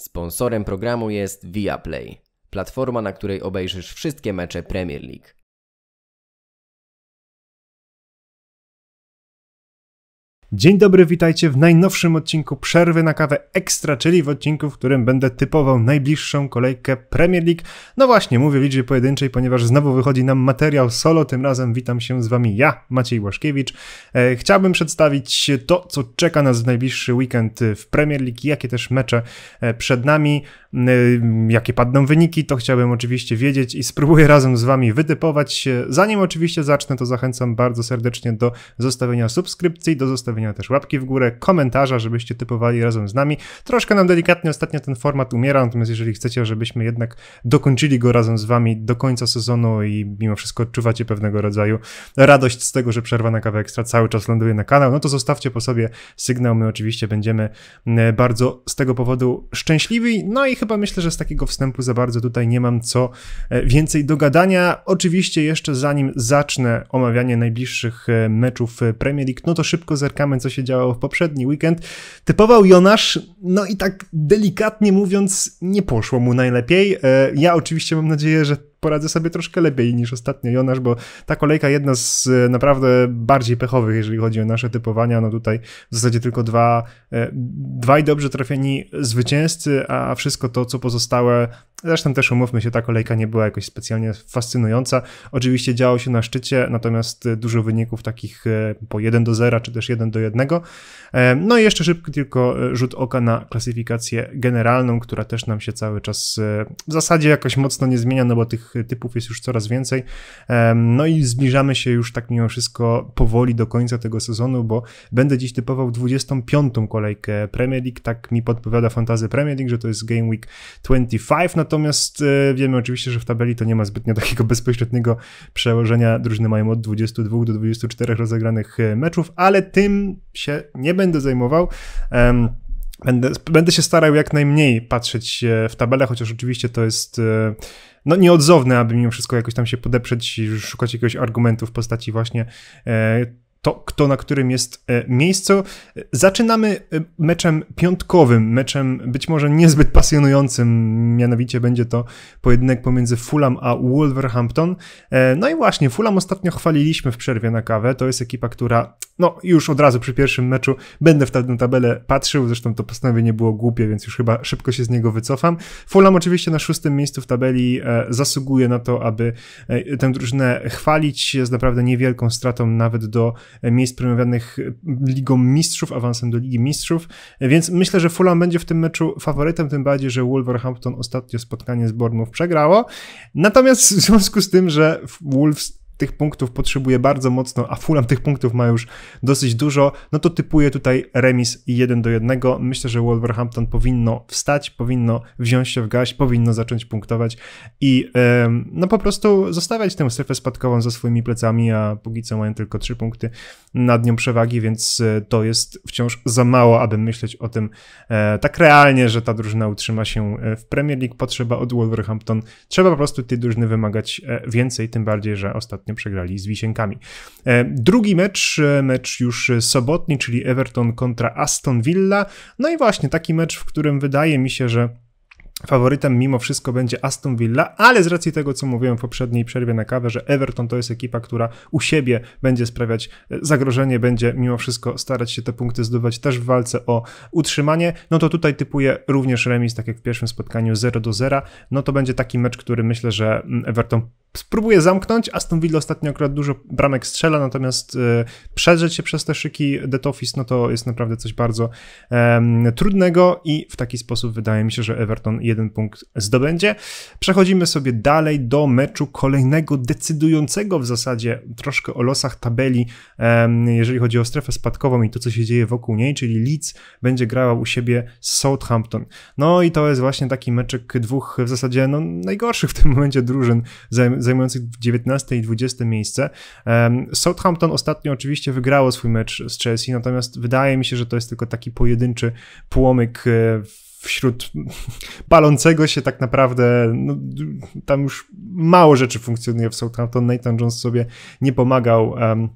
Sponsorem programu jest Viaplay, platforma, na której obejrzysz wszystkie mecze Premier League. Dzień dobry, witajcie w najnowszym odcinku Przerwy na kawę ekstra, czyli w odcinku, w którym będę typował najbliższą kolejkę Premier League. No właśnie, mówię w liczbie pojedynczej, ponieważ znowu wychodzi nam materiał solo, tym razem witam się z wami ja, Maciej Łaszkiewicz. E, chciałbym przedstawić to, co czeka nas w najbliższy weekend w Premier League, jakie też mecze e, przed nami. Y, jakie padną wyniki, to chciałbym oczywiście wiedzieć i spróbuję razem z Wami wytypować. Zanim oczywiście zacznę, to zachęcam bardzo serdecznie do zostawienia subskrypcji, do zostawienia też łapki w górę, komentarza, żebyście typowali razem z nami. Troszkę nam delikatnie ostatnio ten format umiera, natomiast jeżeli chcecie, żebyśmy jednak dokończyli go razem z Wami do końca sezonu i mimo wszystko odczuwacie pewnego rodzaju radość z tego, że przerwa na kawę ekstra cały czas ląduje na kanał, no to zostawcie po sobie sygnał. My oczywiście będziemy y, bardzo z tego powodu szczęśliwi. No i chyba myślę, że z takiego wstępu za bardzo tutaj nie mam co e, więcej do gadania. Oczywiście jeszcze zanim zacznę omawianie najbliższych e, meczów e, Premier League, no to szybko zerkamy, co się działo w poprzedni weekend. Typował Jonasz, no i tak delikatnie mówiąc, nie poszło mu najlepiej. Ja oczywiście mam nadzieję, że poradzę sobie troszkę lepiej niż ostatnio Jonasz, bo ta kolejka jedna z e, naprawdę bardziej pechowych, jeżeli chodzi o nasze typowania. No tutaj w zasadzie tylko dwa, e, dwaj dobrze trafieni zwycięzcy, a wszystko to, co pozostałe Zresztą też umówmy się, ta kolejka nie była jakoś specjalnie fascynująca. Oczywiście działo się na szczycie, natomiast e, dużo wyników takich e, po 1 do 0 czy też 1 do 1. E, no i jeszcze szybko tylko rzut oka na klasyfikację generalną, która też nam się cały czas w zasadzie jakoś mocno nie zmienia, no bo tych typów jest już coraz więcej. No i zbliżamy się już tak mimo wszystko powoli do końca tego sezonu, bo będę dziś typował 25. kolejkę Premier League. Tak mi podpowiada fantazja Premier League, że to jest Game Week 25 natomiast e, wiemy oczywiście, że w tabeli to nie ma zbytnio takiego bezpośredniego przełożenia. Drużyny mają od 22 do 24 rozegranych e, meczów, ale tym się nie będę zajmował. Będę, będę się starał jak najmniej patrzeć e, w tabelę, chociaż oczywiście to jest no, nieodzowne, aby mimo wszystko jakoś tam się podeprzeć i szukać jakiegoś argumentu w postaci właśnie to, kto na którym jest e, miejscu. Zaczynamy e, meczem piątkowym, meczem być może niezbyt pasjonującym, mianowicie będzie to pojedynek pomiędzy Fulham a Wolverhampton. E, no i właśnie, Fulham ostatnio chwaliliśmy w przerwie na kawę, to jest ekipa, która no już od razu przy pierwszym meczu będę w tę tabelę patrzył, zresztą to postanowienie było głupie, więc już chyba szybko się z niego wycofam. Fulham oczywiście na szóstym miejscu w tabeli zasługuje na to, aby tę drużynę chwalić, jest naprawdę niewielką stratą nawet do miejsc promowanych Ligą Mistrzów, awansem do Ligi Mistrzów, więc myślę, że Fulham będzie w tym meczu faworytem, tym bardziej, że Wolverhampton ostatnio spotkanie z Bournemouth przegrało. Natomiast w związku z tym, że Wolves tych punktów potrzebuje bardzo mocno, a Fulham tych punktów ma już dosyć dużo, no to typuję tutaj remis 1 do 1. Myślę, że Wolverhampton powinno wstać, powinno wziąć się w gaś, powinno zacząć punktować i no po prostu zostawiać tę strefę spadkową za swoimi plecami, a póki co mają tylko 3 punkty nad nią przewagi, więc e, to jest wciąż za mało, aby myśleć o tym e, tak realnie, że ta drużyna utrzyma się e, w Premier League. Potrzeba od Wolverhampton, trzeba po prostu tej drużyny wymagać więcej, tym bardziej, że ostatnio ostatnio przegrali z Wisienkami. E, drugi mecz, e, mecz już sobotni, czyli Everton kontra Aston Villa. No i właśnie taki mecz, w którym wydaje mi się, że Faworytem mimo wszystko będzie Aston Villa, ale z racji tego, co mówiłem w poprzedniej przerwie na kawę, że Everton to jest ekipa, która u siebie będzie sprawiać e, zagrożenie, będzie mimo wszystko starać się te punkty zdobywać też w walce o utrzymanie, no to tutaj typuję również remis, tak jak w pierwszym spotkaniu 0 do 0. No to będzie taki mecz, który myślę, że mm, Everton spróbuje zamknąć. Aston Villa ostatnio akurat dużo bramek strzela, natomiast e, przedrzeć się przez te szyki Dead Office, no to jest naprawdę coś bardzo trudnego i w taki sposób wydaje mi się, że Everton jeden punkt zdobędzie. Przechodzimy sobie dalej do meczu kolejnego decydującego w zasadzie troszkę o losach tabeli, jeżeli chodzi o strefę spadkową i to, co się dzieje wokół niej, czyli Leeds będzie grała u siebie z Southampton. No i to jest właśnie taki meczek dwóch w zasadzie no, najgorszych w tym momencie drużyn zajmujących zajmujących 19 i 20 miejsce. Southampton ostatnio oczywiście wygrało swój mecz z Chelsea, natomiast wydaje mi się, że to jest tylko taki pojedynczy płomyk e, wśród palącego się tak naprawdę, no, tam już mało rzeczy funkcjonuje w Southampton. Nathan Jones sobie nie pomagał. Um,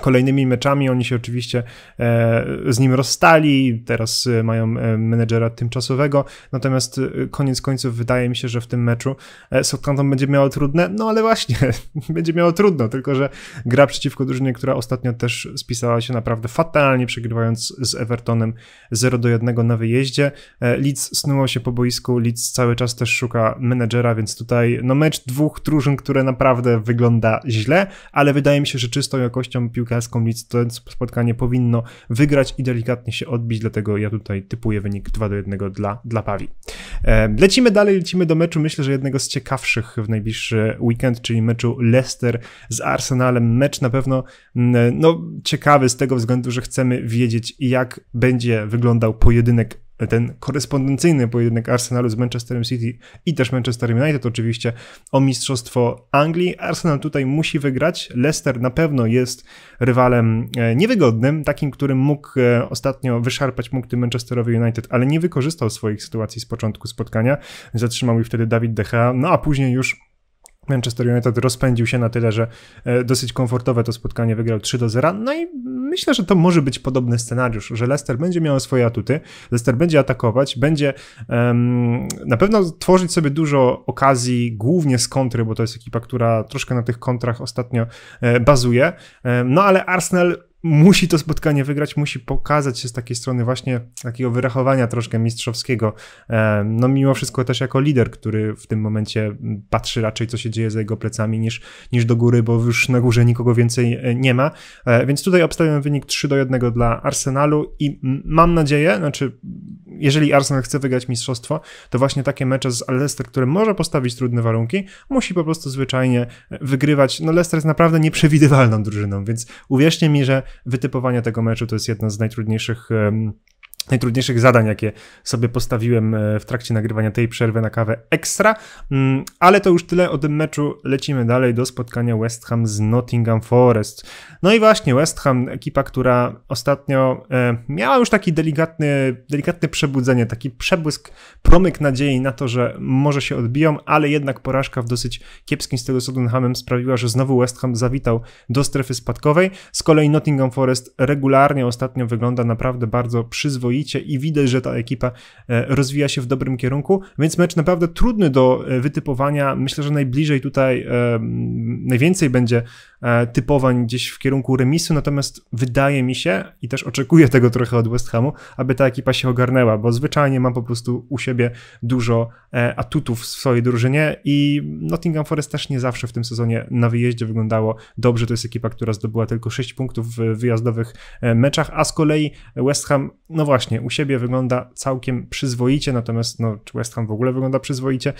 kolejnymi meczami. Oni się oczywiście e, z nim rozstali, teraz e, mają e, menedżera tymczasowego, natomiast koniec końców wydaje mi się, że w tym meczu Southampton będzie miało trudne, no ale właśnie, będzie miało trudno, tylko że gra przeciwko drużynie, która ostatnio też spisała się naprawdę fatalnie, przegrywając z Evertonem 0 do 1 na wyjeździe. Leeds snuło się po boisku, Leeds cały czas też szuka menedżera, więc tutaj no mecz dwóch drużyn, które naprawdę wygląda źle, ale wydaje mi się, że czystą jakością piłki piłkarską Leeds to spotkanie powinno wygrać i delikatnie się odbić, dlatego ja tutaj typuję wynik 2 do 1 dla, dla Pawi. E, lecimy dalej, lecimy do meczu, myślę, że jednego z ciekawszych w najbliższy weekend, czyli meczu Leicester z Arsenalem. Mecz na pewno mm, e, no, ciekawy z tego względu, że chcemy wiedzieć, jak będzie wyglądał pojedynek ten korespondencyjny pojedynek Arsenalu z Manchesterem City i też Manchester United oczywiście o mistrzostwo Anglii. Arsenal tutaj musi wygrać. Leicester na pewno jest rywalem e, niewygodnym, takim, którym mógł e, ostatnio wyszarpać punkty Manchesterowi United, ale nie wykorzystał swoich sytuacji z początku spotkania. Zatrzymał ich wtedy David Decha, no a później już Manchester United rozpędził się na tyle, że e, dosyć komfortowe to spotkanie wygrał 3 do 0. No i myślę, że to może być podobny scenariusz, że Leicester będzie miał swoje atuty, Leicester będzie atakować, będzie um, na pewno tworzyć sobie dużo okazji, głównie z kontry, bo to jest ekipa, która troszkę na tych kontrach ostatnio e, bazuje. E, no ale Arsenal musi to spotkanie wygrać, musi pokazać się z takiej strony właśnie takiego wyrachowania troszkę mistrzowskiego. E, no mimo wszystko też jako lider, który w tym momencie mm, patrzy raczej co się dzieje za jego plecami niż, niż do góry, bo już na górze nikogo więcej e, nie ma. E, więc tutaj obstawiam wynik 3 do 1 dla Arsenalu i mam nadzieję, znaczy jeżeli Arsenal chce wygrać mistrzostwo, to właśnie takie mecze z Leicester, które może postawić trudne warunki, musi po prostu zwyczajnie wygrywać. No Leicester jest naprawdę nieprzewidywalną drużyną, więc uwierzcie mi, że wytypowanie tego meczu to jest jedna z najtrudniejszych najtrudniejszych zadań, jakie sobie postawiłem e, w trakcie nagrywania tej przerwy na kawę ekstra. Mm, ale to już tyle o tym meczu. Lecimy dalej do spotkania West Ham z Nottingham Forest. No i właśnie West Ham, ekipa, która ostatnio e, miała już taki delikatny, delikatne przebudzenie, taki przebłysk, promyk nadziei na to, że może się odbiją, ale jednak porażka w dosyć kiepskim stylu z sprawiła, że znowu West Ham zawitał do strefy spadkowej. Z kolei Nottingham Forest regularnie ostatnio wygląda naprawdę bardzo przyzwoicie i widać, że ta ekipa e, rozwija się w dobrym kierunku, więc mecz naprawdę trudny do e, wytypowania. Myślę, że najbliżej tutaj e, najwięcej będzie typowań gdzieś w kierunku remisu, natomiast wydaje mi się i też oczekuję tego trochę od West Hamu, aby ta ekipa się ogarnęła, bo zwyczajnie mam po prostu u siebie dużo atutów w swojej drużynie i Nottingham Forest też nie zawsze w tym sezonie na wyjeździe wyglądało dobrze. To jest ekipa, która zdobyła tylko 6 punktów w wyjazdowych meczach, a z kolei West Ham, no właśnie, właśnie u siebie wygląda całkiem przyzwoicie, natomiast no, czy West Ham w ogóle wygląda przyzwoicie,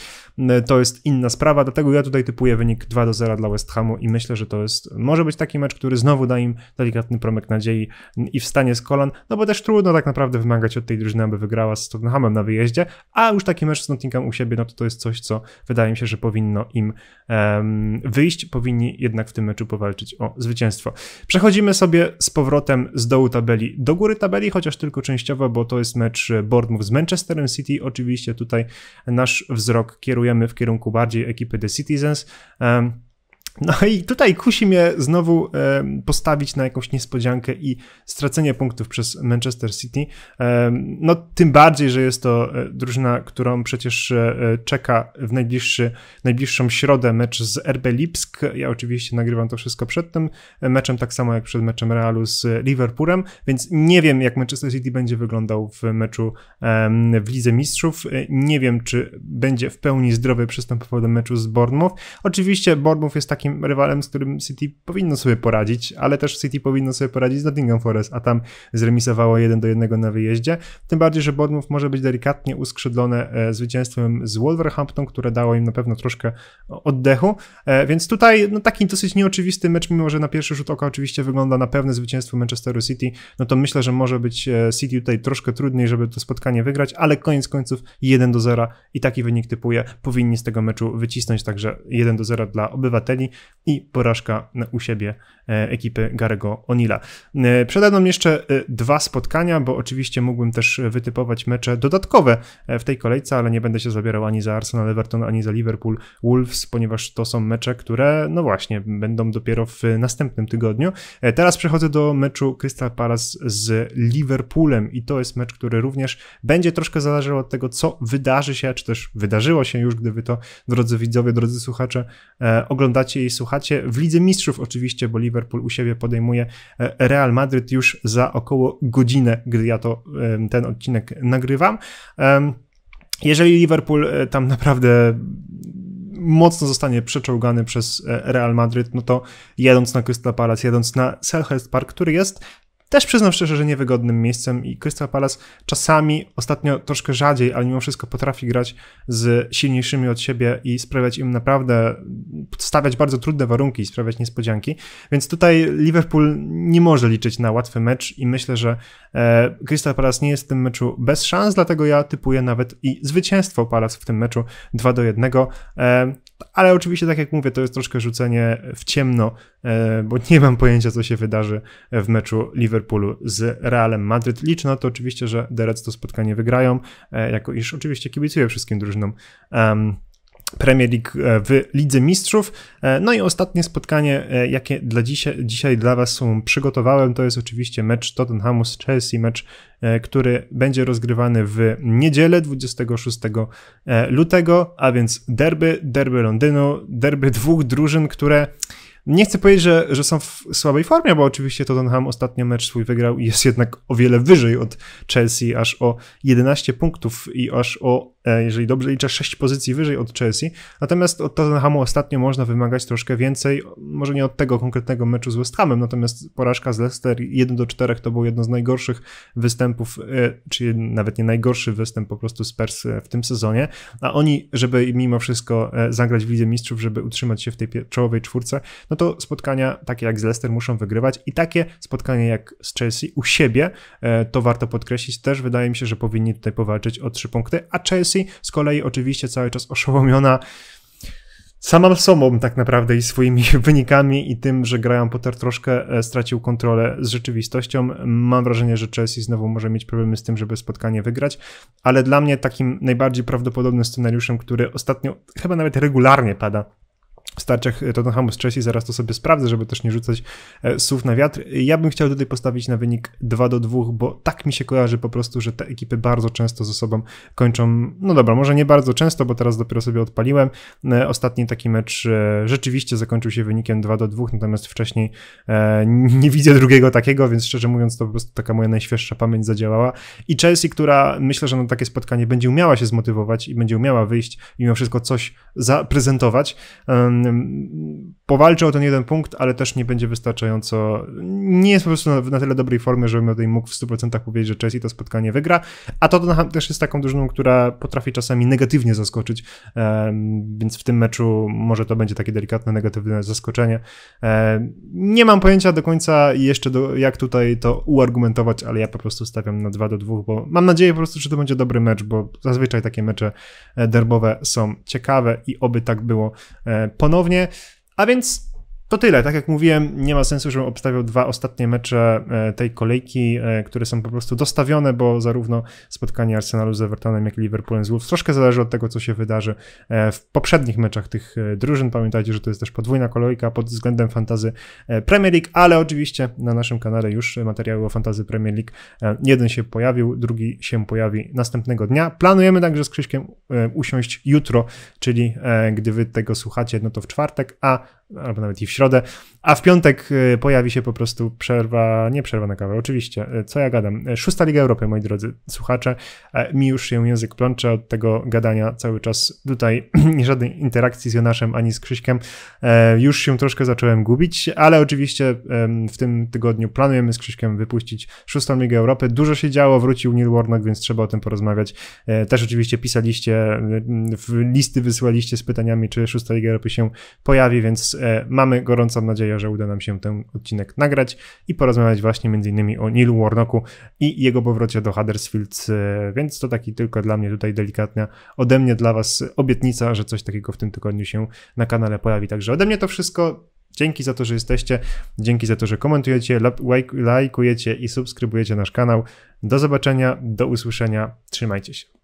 to jest inna sprawa, dlatego ja tutaj typuję wynik 2 do 0 dla West Hamu i myślę, że to jest, może być taki mecz, który znowu da im delikatny promyk nadziei i wstanie z kolan, no bo też trudno tak naprawdę wymagać od tej drużyny, aby wygrała z Tottenhamem na wyjeździe, a już taki mecz z Nottingham u siebie, no to to jest coś, co wydaje mi się, że powinno im um, wyjść, powinni jednak w tym meczu powalczyć o zwycięstwo. Przechodzimy sobie z powrotem z dołu tabeli do góry tabeli, chociaż tylko częściowo bo to jest mecz e, Bournemouth z Manchesterem City. Oczywiście tutaj nasz wzrok kierujemy w kierunku bardziej ekipy The Citizens. Um, no i tutaj kusi mnie znowu postawić na jakąś niespodziankę i stracenie punktów przez Manchester City. No tym bardziej, że jest to e, drużyna, którą przecież e, e, czeka w najbliższy, najbliższą środę mecz z RB Lipsk. Ja oczywiście nagrywam to wszystko przed tym meczem, tak samo jak przed meczem Realu z Liverpoolem, więc nie wiem jak Manchester City będzie wyglądał w meczu w Lidze Mistrzów. Nie wiem, czy będzie w pełni zdrowy przystępował do meczu z Bournemouth. Oczywiście Bournemouth jest taki takim rywalem, z którym City powinno sobie poradzić, ale też City powinno sobie poradzić z Nottingham Forest, a tam zremisowało 1 do 1 na wyjeździe. Tym bardziej, że Bournemouth może być delikatnie uskrzydlone e, zwycięstwem z Wolverhampton, które dało im na pewno troszkę oddechu. E, więc tutaj no, taki dosyć nieoczywisty mecz, mimo że na pierwszy rzut oka oczywiście wygląda na pewne zwycięstwo Manchesteru City, no to myślę, że może być e, City tutaj troszkę trudniej, żeby to spotkanie wygrać, ale koniec końców 1 do 0 i taki wynik typuje powinni z tego meczu wycisnąć, także 1 do 0 dla obywateli i porażka u siebie e, ekipy Garego Onila. E, przede mną jeszcze e, dwa spotkania, bo oczywiście mógłbym też wytypować mecze dodatkowe w tej kolejce, ale nie będę się zabierał ani za Arsenal Everton, ani za Liverpool Wolves, ponieważ to są mecze, które no właśnie będą dopiero w następnym tygodniu. Teraz przechodzę do meczu Crystal Palace z Liverpoolem i to jest mecz, który również będzie troszkę zależał od tego, co wydarzy się, czy też wydarzyło się już, gdy wy to, drodzy widzowie, drodzy słuchacze, oglądacie jej słuchacie. W Lidze Mistrzów oczywiście, bo Liverpool u siebie podejmuje e, Real Madryt już za około godzinę, gdy ja to ten odcinek nagrywam. Jeżeli Liverpool e, tam naprawdę mocno zostanie przeczołgany przez e, Real Madryt, no to jadąc na Crystal Palace, jadąc na Selhurst Park, który jest też przyznam szczerze, że niewygodnym miejscem i Crystal Palace czasami, ostatnio troszkę rzadziej, ale mimo wszystko potrafi grać z silniejszymi od siebie i sprawiać im naprawdę, stawiać bardzo trudne warunki i sprawiać niespodzianki. Więc tutaj Liverpool nie może liczyć na łatwy mecz i myślę, że e, Crystal Palace nie jest w tym meczu bez szans, dlatego ja typuję nawet i zwycięstwo Palace w tym meczu 2 do 1. Ale oczywiście, tak jak mówię, to jest troszkę rzucenie w ciemno, e, bo nie mam pojęcia, co się wydarzy w meczu Liverpoolu z Realem Madryt. Liczę na to oczywiście, że The to spotkanie wygrają, e, jako iż oczywiście kibicuję wszystkim drużynom Premier League e, w Lidze Mistrzów. E, no i ostatnie spotkanie, e, jakie dla dzisiaj, dzisiaj dla Was są przygotowałem, to jest oczywiście mecz Tottenhamu z Chelsea, mecz, który będzie rozgrywany w niedzielę 26 lutego, a więc derby, derby Londynu, derby dwóch drużyn, które nie chcę powiedzieć, że, że są w słabej formie, bo oczywiście Tottenham ostatnio mecz swój wygrał i jest jednak o wiele wyżej od Chelsea, aż o 11 punktów i aż o, e, jeżeli dobrze liczę, 6 pozycji wyżej od Chelsea. Natomiast od Tottenhamu ostatnio można wymagać troszkę więcej, może nie od tego konkretnego meczu z West Hamem, natomiast porażka z Leicester 1 do 4 to było jedno z najgorszych występów, e, czy nawet nie najgorszy występ po prostu Spurs e, w tym sezonie, a oni, żeby mimo wszystko zagrać w Lidze Mistrzów, żeby utrzymać się w tej czołowej czwórce, no no to spotkania takie jak z Leicester muszą wygrywać i takie spotkanie jak z Chelsea u siebie, e, to warto podkreślić też, wydaje mi się, że powinni tutaj powalczyć o trzy punkty, a Chelsea z kolei oczywiście cały czas oszołomiona samą sobą tak naprawdę i swoimi wynikami i tym, że Graham Potter troszkę e, stracił kontrolę z rzeczywistością. Mam wrażenie, że Chelsea znowu może mieć problemy z tym, żeby spotkanie wygrać, ale dla mnie takim najbardziej prawdopodobnym scenariuszem, który ostatnio chyba nawet regularnie pada starciach Tottenhamu z Chelsea, zaraz to sobie sprawdzę, żeby też nie rzucać e, słów na wiatr. Ja bym chciał tutaj postawić na wynik 2 do 2, bo tak mi się kojarzy po prostu, że te ekipy bardzo często ze sobą kończą, no dobra, może nie bardzo często, bo teraz dopiero sobie odpaliłem. E, ostatni taki mecz e, rzeczywiście zakończył się wynikiem 2 do 2, natomiast wcześniej nie widzę drugiego takiego, więc szczerze mówiąc to po prostu taka moja najświeższa pamięć zadziałała. I Chelsea, która myślę, że na takie spotkanie będzie umiała się zmotywować i będzie umiała wyjść i mimo wszystko coś zaprezentować, powalczy o ten jeden punkt, ale też nie będzie wystarczająco, nie jest po prostu na, na tyle dobrej formie, żebym tutaj mógł w 100% powiedzieć, że Chelsea to spotkanie wygra, a to też jest taką drużyną, która potrafi czasami negatywnie zaskoczyć, więc w tym meczu może to będzie takie delikatne, negatywne zaskoczenie. Nie mam pojęcia do końca jeszcze do, jak tutaj to uargumentować, ale ja po prostu stawiam na 2 do 2, bo mam nadzieję po prostu, że to będzie dobry mecz, bo zazwyczaj takie mecze e, derbowe są ciekawe i oby tak było e, ponownie ponownie. A więc to tyle. Tak jak mówiłem, nie ma sensu, żebym obstawiał dwa ostatnie mecze e, tej kolejki, e, które są po prostu dostawione, bo zarówno spotkanie Arsenalu z Evertonem, jak i Liverpoolem z Wolves troszkę zależy od tego, co się wydarzy e, w poprzednich meczach tych drużyn. Pamiętajcie, że to jest też podwójna kolejka pod względem fantazy Premier League, ale oczywiście na naszym kanale już materiały o fantazy Premier League. Jeden się pojawił, drugi się pojawi następnego dnia. Planujemy także z Krzyśkiem usiąść jutro, czyli gdy wy tego słuchacie, no to w czwartek, a albo nawet i w środę, a w piątek y, pojawi się po prostu przerwa, nie przerwa na kawę, oczywiście, y, co ja gadam. Y, szósta Liga Europy, moi drodzy słuchacze, mi już się język plącze od tego gadania cały czas tutaj, nie żadnej interakcji z Jonaszem ani z Krzyśkiem, już się troszkę zacząłem gubić, ale oczywiście w tym tygodniu planujemy z Krzyśkiem wypuścić szóstą Ligę Europy, dużo się działo, wrócił Neil Warnock, więc trzeba o tym porozmawiać. Też oczywiście pisaliście, listy wysyłaliście z pytaniami, czy szósta Liga Europy się pojawi, więc E, mamy gorącą nadzieję, że uda nam się ten odcinek nagrać i porozmawiać właśnie m.in. o Nilu Warnocku i jego powrocie do Huddersfield. E, więc to taki tylko dla mnie tutaj delikatna ode mnie dla Was obietnica, że coś takiego w tym tygodniu się na kanale pojawi. Także ode mnie to wszystko. Dzięki za to, że jesteście, dzięki za to, że komentujecie, lajkujecie i subskrybujecie nasz kanał. Do zobaczenia, do usłyszenia, trzymajcie się.